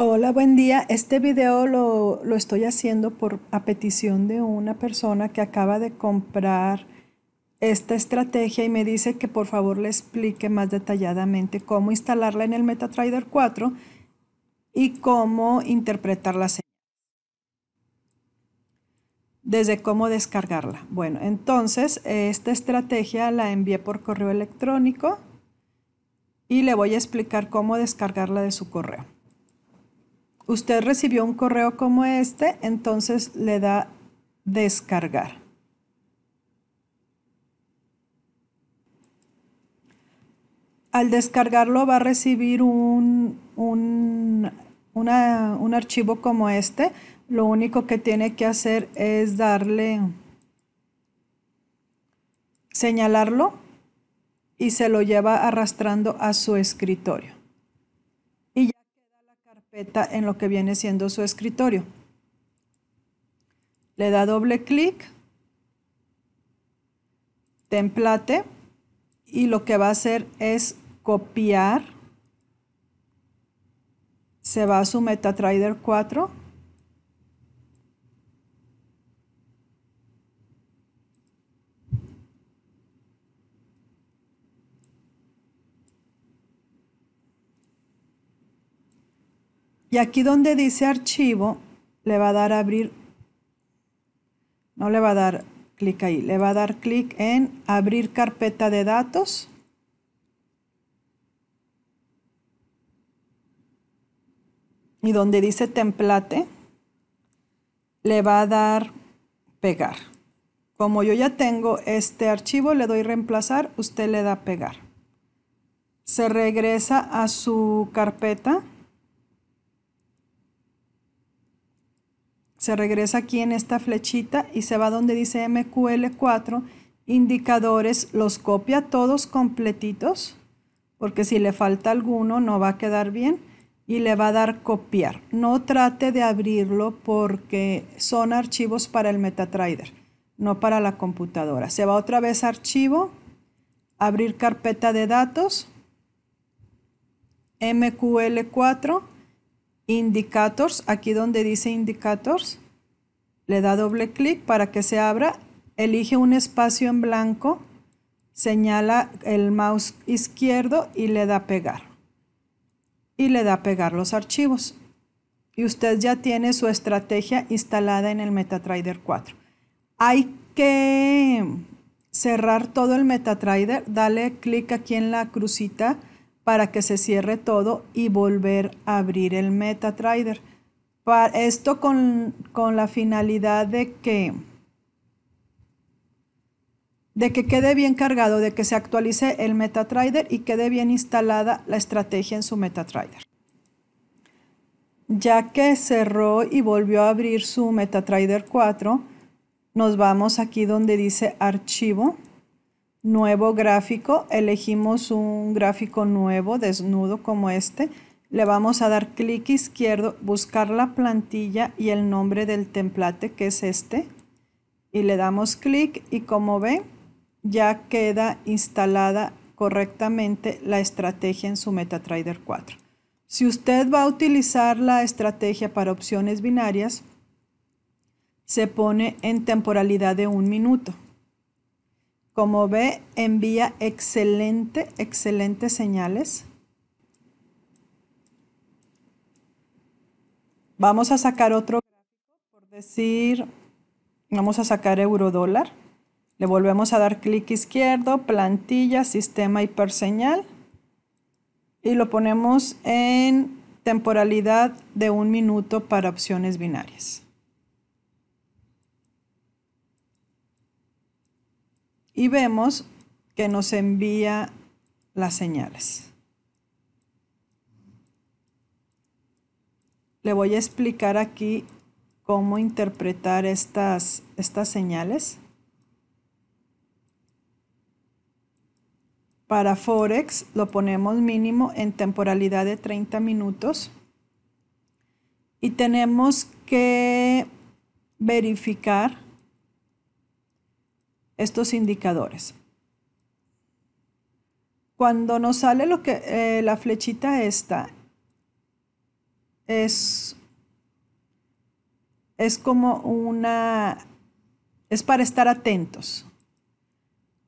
Hola, buen día. Este video lo, lo, estoy haciendo por a petición de una persona que acaba de comprar esta estrategia y me dice que por favor le explique más detalladamente cómo instalarla en el MetaTrader 4 y cómo interpretar la señal. Desde cómo descargarla. Bueno, entonces esta estrategia la envié por correo electrónico y le voy a explicar cómo descargarla de su correo usted recibió un correo como este, entonces le da descargar. Al descargarlo va a recibir un, archivo como este. Lo único que tiene que hacer es darle, señalarlo y se lo lleva arrastrando a su escritorio en lo que viene siendo su escritorio. Le da doble clic, template y lo que va a hacer es copiar. Se va a su MetaTrader 4 Y aquí donde dice archivo, le va a dar abrir, no le va a dar clic ahí, le va a dar clic en abrir carpeta de datos. Y donde dice template, le va a dar pegar. Como yo ya tengo este archivo, le doy reemplazar, usted le da pegar. Se regresa a su carpeta. Se regresa aquí en esta flechita y se va donde dice MQL4, indicadores, los copia todos completitos, porque si le falta alguno no va a quedar bien y le va a dar copiar. No trate de abrirlo porque son archivos para el MetaTrader, no para la computadora. Se va otra vez a archivo, abrir carpeta de datos, MQL4, Indicators, aquí donde dice Indicators, le da doble clic para que se abra, elige un espacio en blanco, señala el mouse izquierdo y le da pegar. Y le da pegar los archivos. Y usted ya tiene su estrategia instalada en el MetaTrader 4. Hay que cerrar todo el MetaTrader, dale clic aquí en la crucita para que se cierre todo y volver a abrir el MetaTrader. Para esto con, la finalidad de que, de que quede bien cargado, de que se actualice el MetaTrader y quede bien instalada la estrategia en su MetaTrader. Ya que cerró y volvió a abrir su MetaTrader 4, nos vamos aquí donde dice archivo nuevo gráfico, elegimos un gráfico nuevo, desnudo como este, le vamos a dar clic izquierdo, buscar la plantilla y el nombre del template que es este y le damos clic y como ven, ya queda instalada correctamente la estrategia en su MetaTrader 4. Si usted va a utilizar la estrategia para opciones binarias, se pone en temporalidad de un minuto. Como ve, envía excelente, excelentes señales. Vamos a sacar otro gráfico, por decir, vamos a sacar eurodólar. Le volvemos a dar clic izquierdo, plantilla, sistema hiperseñal y lo ponemos en temporalidad de un minuto para opciones binarias. y vemos que nos envía las señales. Le voy a explicar aquí cómo interpretar estas, estas señales. Para Forex lo ponemos mínimo en temporalidad de 30 minutos y tenemos que verificar estos indicadores. Cuando nos sale lo que, eh, la flechita esta, es, es como una, es para estar atentos.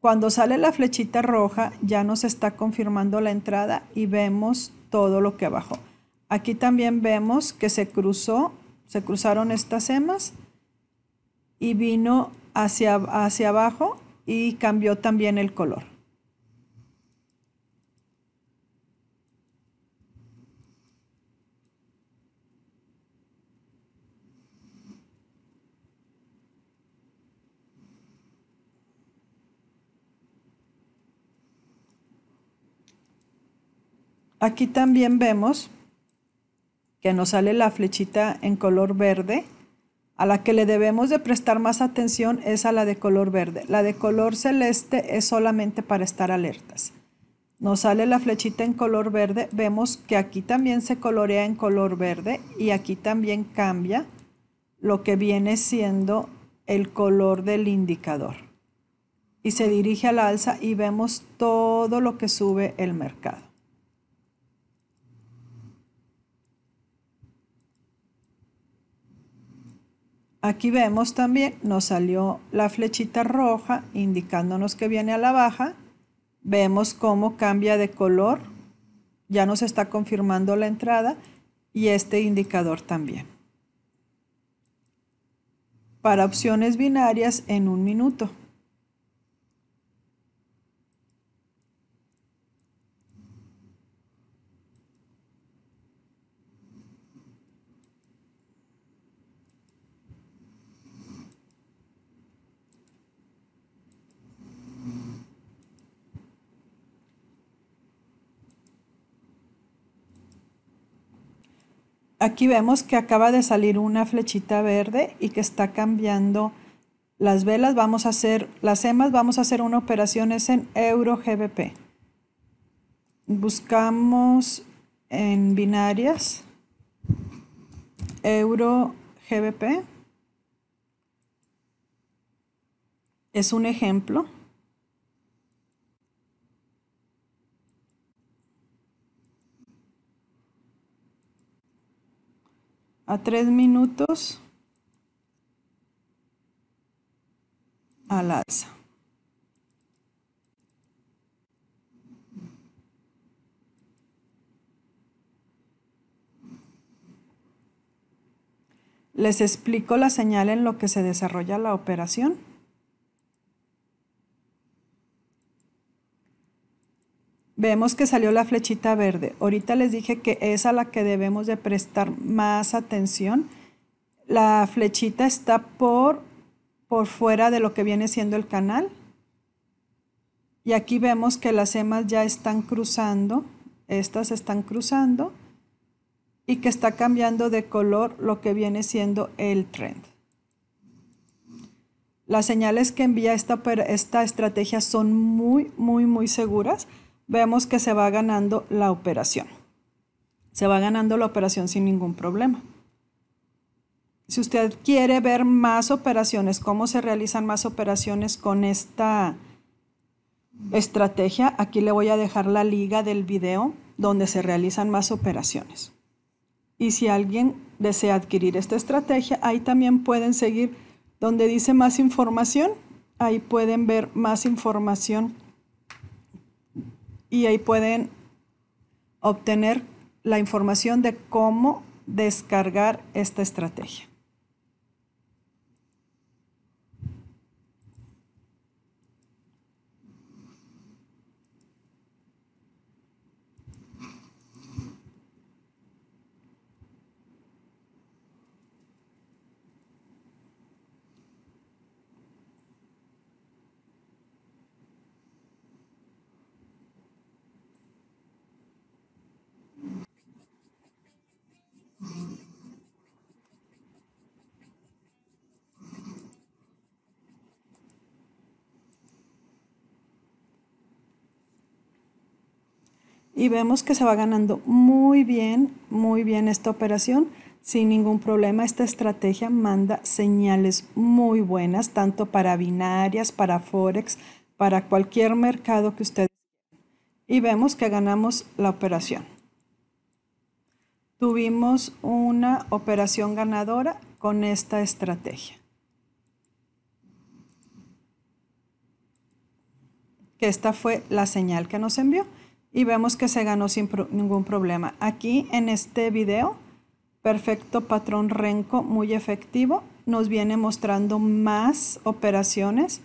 Cuando sale la flechita roja ya nos está confirmando la entrada y vemos todo lo que bajó. Aquí también vemos que se cruzó, se cruzaron estas emas y vino hacia, hacia abajo y cambió también el color. Aquí también vemos que nos sale la flechita en color verde a la que le debemos de prestar más atención es a la de color verde. La de color celeste es solamente para estar alertas. Nos sale la flechita en color verde, vemos que aquí también se colorea en color verde y aquí también cambia lo que viene siendo el color del indicador. Y se dirige a la alza y vemos todo lo que sube el mercado. Aquí vemos también, nos salió la flechita roja indicándonos que viene a la baja. Vemos cómo cambia de color, ya nos está confirmando la entrada y este indicador también. Para opciones binarias en un minuto. aquí vemos que acaba de salir una flechita verde y que está cambiando las velas. Vamos a hacer, las EMAs vamos a hacer una operación es en euro GBP. Buscamos en binarias euro GBP. Es un ejemplo. a tres minutos al Les explico la señal en lo que se desarrolla la operación. Vemos que salió la flechita verde. Ahorita les dije que es a la que debemos de prestar más atención. La flechita está por, por fuera de lo que viene siendo el canal. Y aquí vemos que las emas ya están cruzando. Estas están cruzando. Y que está cambiando de color lo que viene siendo el trend. Las señales que envía esta, esta estrategia son muy, muy, muy seguras vemos que se va ganando la operación. Se va ganando la operación sin ningún problema. Si usted quiere ver más operaciones, cómo se realizan más operaciones con esta estrategia, aquí le voy a dejar la liga del video donde se realizan más operaciones. Y si alguien desea adquirir esta estrategia, ahí también pueden seguir donde dice más información, ahí pueden ver más información y ahí pueden obtener la información de cómo descargar esta estrategia. y vemos que se va ganando muy bien, muy bien esta operación. Sin ningún problema, esta estrategia manda señales muy buenas, tanto para binarias, para forex, para cualquier mercado que usted. Y vemos que ganamos la operación. Tuvimos una operación ganadora con esta estrategia. Que esta fue la señal que nos envió y vemos que se ganó sin ningún problema. Aquí en este video, perfecto patrón renco muy efectivo, nos viene mostrando más operaciones,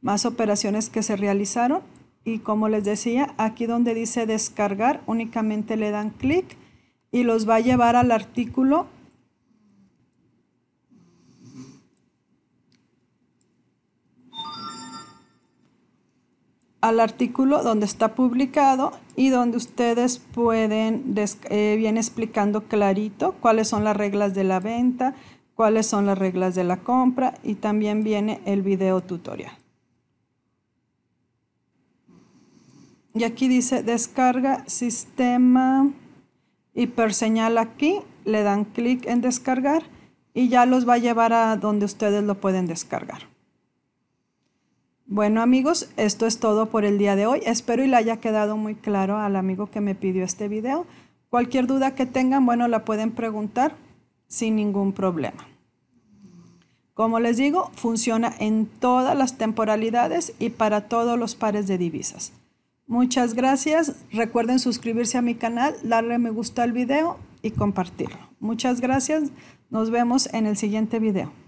más operaciones que se realizaron y como les decía, aquí donde dice descargar únicamente le dan clic y los va a llevar al artículo al artículo donde está publicado y donde ustedes pueden, eh, viene explicando clarito cuáles son las reglas de la venta, cuáles son las reglas de la compra y también viene el video tutorial. Y aquí dice descarga sistema señal aquí, le dan clic en descargar y ya los va a llevar a donde ustedes lo pueden descargar. Bueno amigos, esto es todo por el día de hoy. Espero y le haya quedado muy claro al amigo que me pidió este video. Cualquier duda que tengan, bueno, la pueden preguntar sin ningún problema. Como les digo, funciona en todas las temporalidades y para todos los pares de divisas. Muchas gracias. Recuerden suscribirse a mi canal, darle me gusta al video y compartirlo. Muchas gracias. Nos vemos en el siguiente video.